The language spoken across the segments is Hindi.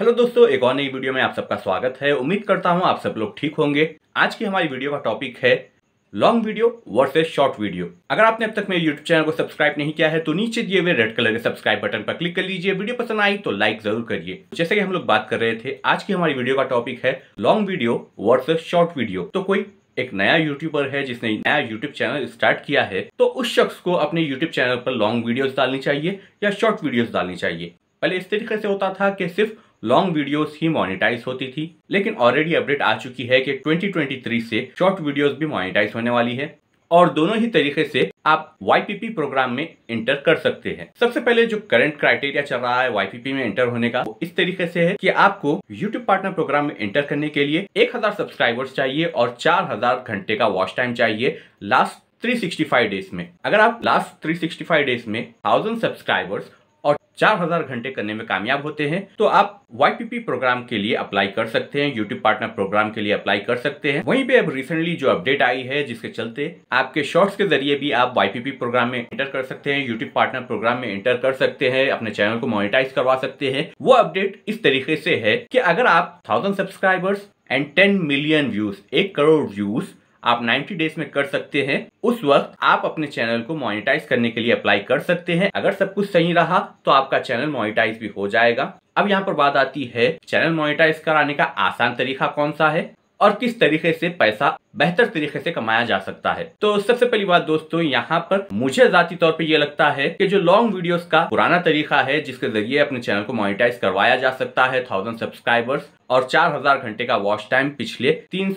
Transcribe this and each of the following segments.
हेलो दोस्तों एक और नई वीडियो में आप सबका स्वागत है उम्मीद करता हूं आप सब लोग ठीक होंगे आज की हमारी वीडियो का टॉपिक है long video versus short video अगर आपने अब तक मेरे यूट्यूब चैनल को सब्सक्राइब नहीं किया है तो नीचे दिए हुए रेड कलर के सब्सक्राइब बटन पर क्लिक कर लीजिए वीडियो पसंद आई तो लाइक जरूर करिए जैसे कि हम लोग बात कर रहे थे आज की हमारी वीडियो का टॉपिक है long video versus short video तो कोई एक नया यूट्यूबर है जिसने नया यूट्यूब चैनल स्टार्ट किया है तो उस शख्स को अपने यूट्यूब चैनल पर लॉन्ग वीडियोस डालनी चाहिए या शॉर्ट वीडियोस डालनी चाहिए पहले इस तरीके से होता था कि सिर्फ लॉन्ग वीडियोस ही मोनेटाइज होती थी लेकिन ऑलरेडी अपडेट आ चुकी है कि 2023 से शॉर्ट वीडियोस भी मोनेटाइज होने वाली है और दोनों ही तरीके से आप YPP प्रोग्राम में एंटर कर सकते हैं सबसे पहले जो करंट क्राइटेरिया चल रहा है YPP में एंटर होने का वो इस तरीके से है कि आपको यूट्यूब पार्टनर प्रोग्राम में एंटर करने के लिए 1000 सब्सक्राइबर्स चाहिए और 4000 घंटे का वॉच टाइम चाहिए लास्ट 365 डेज में अगर आप लास्ट 365 डेज में 1000 सब्सक्राइबर्स 4000 घंटे करने में कामयाब होते हैं तो आप वाईपीपी प्रोग्राम के लिए अप्लाई कर सकते हैं यूट्यूब पार्टनर प्रोग्राम के लिए अप्लाई कर सकते हैं वहीं पे अब रिसेंटली जो अपडेट आई है जिसके चलते आपके शॉर्ट्स के जरिए भी आप वाईपीपी प्रोग्राम में एंटर कर सकते हैं यूट्यूब पार्टनर प्रोग्राम में एंटर कर सकते हैं अपने चैनल को मोनिटाइज करवा सकते हैं वो अपडेट इस तरीके से है की अगर आप thousand subscribers and ten million views एक करोड़ व्यूज आप 90 डेज में कर सकते हैं उस वक्त आप अपने चैनल को मोनिटाइज करने के लिए अप्लाई कर सकते हैं अगर सब कुछ सही रहा तो आपका चैनल मोनिटाइज भी हो जाएगा अब यहाँ पर बात आती है चैनल मोनिटाइज कराने का आसान तरीका कौन सा है और किस तरीके से पैसा बेहतर तरीके से कमाया जा सकता है तो सबसे पहली बात दोस्तों यहाँ पर मुझे जाती तौर पे ये लगता है कि जो लॉन्ग वीडियोस का पुराना तरीका है जिसके जरिए अपने चैनल को मोनिटाइज करवाया जा सकता है थाउजेंड सब्सक्राइबर्स और 4000 घंटे का वॉच टाइम पिछले तीन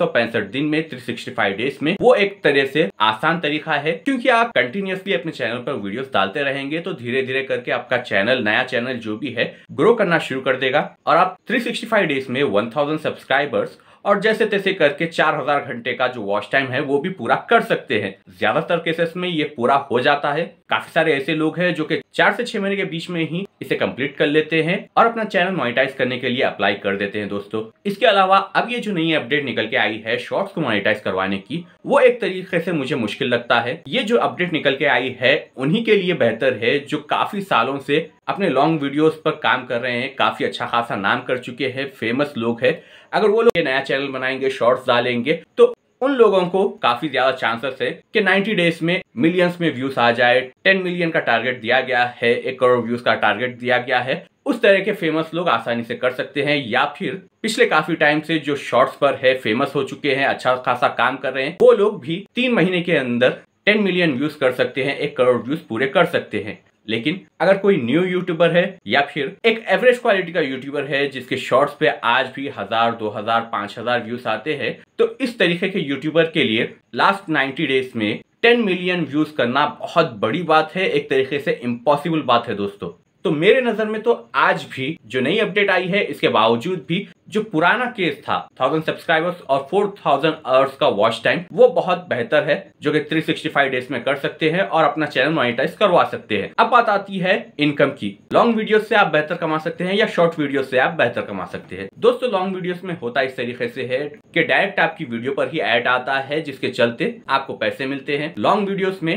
दिन में 365 डेज में वो एक तरह से आसान तरीका है क्योंकि आप कंटिन्यूसली अपने चैनल पर वीडियोस डालते रहेंगे तो धीरे धीरे करके आपका चैनल नया चैनल जो भी है ग्रो करना शुरू कर देगा और आप 365 डेज में 1000 सब्सक्राइबर्स और जैसे तैसे करके 4000 घंटे का जो वॉच टाइम है वो भी पूरा कर सकते हैं ज्यादातर केसेस में ये पूरा हो जाता है काफी सारे ऐसे लोग हैं जो कि चार से छह महीने के बीच में ही इसे कंप्लीट कर लेते हैं और अपना चैनल मोनिटाइज करने के लिए अप्लाई कर देते हैं दोस्तों इसके अलावा अब ये जो नई अपडेट निकल के आई है शॉर्ट्स को मोनिटाइज करवाने की वो एक तरीके से मुझे मुश्किल लगता है ये जो अपडेट निकल के आई है उन्हीं के लिए बेहतर है जो काफी सालों से अपने लॉन्ग वीडियोस पर काम कर रहे हैं काफी अच्छा खासा नाम कर चुके हैं फेमस लोग हैं अगर वो लोग नया चैनल बनाएंगे शॉर्ट्स डालेंगे तो उन लोगों को काफी ज्यादा चांसेस है कि 90 डेज में मिलियंस में व्यूज आ जाए 10 मिलियन का टारगेट दिया गया है एक करोड़ व्यूज का टारगेट दिया गया है उस तरह के फेमस लोग आसानी से कर सकते हैं या फिर पिछले काफी टाइम से जो शॉर्ट्स पर है फेमस हो चुके हैं अच्छा खासा काम कर रहे हैं वो लोग भी तीन महीने के अंदर टेन मिलियन व्यूज कर सकते हैं एक करोड़ व्यूज पूरे कर सकते हैं लेकिन अगर कोई न्यू यूट्यूबर है या फिर एक एवरेज क्वालिटी का यूट्यूबर है जिसके शॉर्ट्स पे आज भी हजार दो हजार पांच हजार व्यूज आते हैं तो इस तरीके के यूट्यूबर के लिए लास्ट नाइन्टी डेज में टेन मिलियन व्यूज करना बहुत बड़ी बात है एक तरीके से इम्पॉसिबल बात है दोस्तों तो मेरे नजर में तो आज भी जो नई अपडेट आई है इसके बावजूद भी जो पुराना केस था थाउजेंड सब्सक्राइबर्स और फोर थाउजेंड अवर्स का वॉच टाइम वो बहुत बेहतर है जो कि 365 डेज में कर सकते हैं और अपना चैनल मोनिटाइज करवा सकते हैं अब बात आती है इनकम की लॉन्ग वीडियो से आप बेहतर कमा सकते हैं या शॉर्ट वीडियो से आप बेहतर कमा सकते हैं दोस्तों लॉन्ग वीडियो में होता इस तरीके से है कि डायरेक्ट आपकी वीडियो पर ही एड आता है जिसके चलते आपको पैसे मिलते हैं लॉन्ग वीडियो में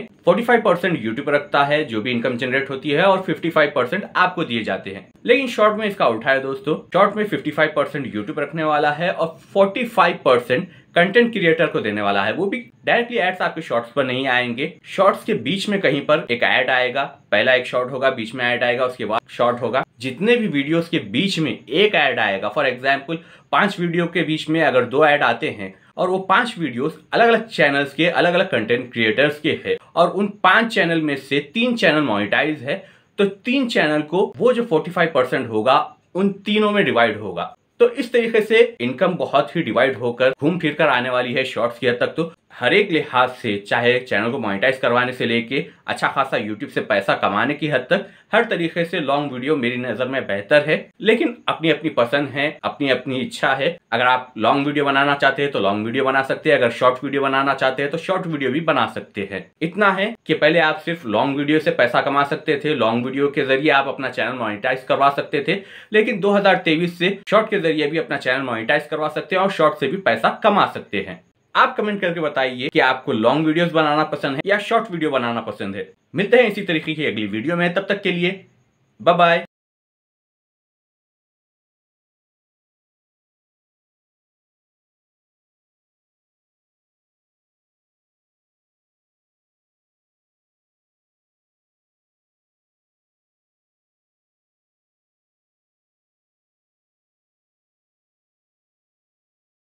फाइव परसेंट यूट्यूब रखता है जो भी इनकम जनरेट होती है और फाइव परसेंट आपको दिए जाते हैं लेकिन शॉर्ट में इसका उठाया दोस्तों शॉर्ट में फिफ्टी परसेंट परसेंट यूट्यूब रखने वाला है और 45 परसेंट कंटेंट क्रिएटर को देने वाला है वो भी डायरेक्टली एड्स आपके शॉर्ट्स पर नहीं आएंगे शॉर्ट्स के बीच में कहीं पर एक ऐड आएगा पहला एक शॉर्ट होगा बीच में ऐड आएगा उसके बाद शॉर्ट होगा जितने भी वीडियोस के बीच में एक ऐड आएगा फॉर एग्जाम्पल पांच वीडियो के बीच में अगर दो ऐड आते हैं और वो पांच वीडियोस अलग अलग चैनल्स के अलग अलग कंटेंट क्रिएटर्स के हैं और उन पांच चैनल में से तीन चैनल मोनिटाइज है तो तीन चैनल को वो जो 45 परसेंट होगा उन तीनों में डिवाइड होगा तो इस तरीके से इनकम बहुत ही डिवाइड होकर घूम फिर कर आने वाली है शॉर्ट्स की हद तक तो हर एक लिहाज से चाहे चैनल को मोनिटाइज करवाने से लेके अच्छा खासा यूट्यूब से पैसा कमाने की हद तक हर तरीके से लॉन्ग वीडियो मेरी नज़र में बेहतर है लेकिन अपनी अपनी पसंद है अपनी अपनी इच्छा है अगर आप लॉन्ग वीडियो बनाना चाहते हैं तो लॉन्ग वीडियो बना सकते हैं अगर शॉर्ट वीडियो बनाना चाहते हैं तो शॉर्ट वीडियो भी बना सकते हैं इतना है कि पहले आप सिर्फ लॉन्ग वीडियो से पैसा कमा सकते थे लॉन्ग वीडियो के जरिए आप अपना चैनल मोनिटाइज करवा सकते थे लेकिन दो से शॉर्ट के जरिए भी अपना चैनल मोनिटाइज करवा सकते हैं और शॉर्ट से भी पैसा कमा सकते हैं आप कमेंट करके बताइए कि आपको लॉन्ग वीडियोस बनाना पसंद है या शॉर्ट वीडियो बनाना पसंद है मिलते हैं इसी तरीके की अगली वीडियो में तब तक के लिए बाय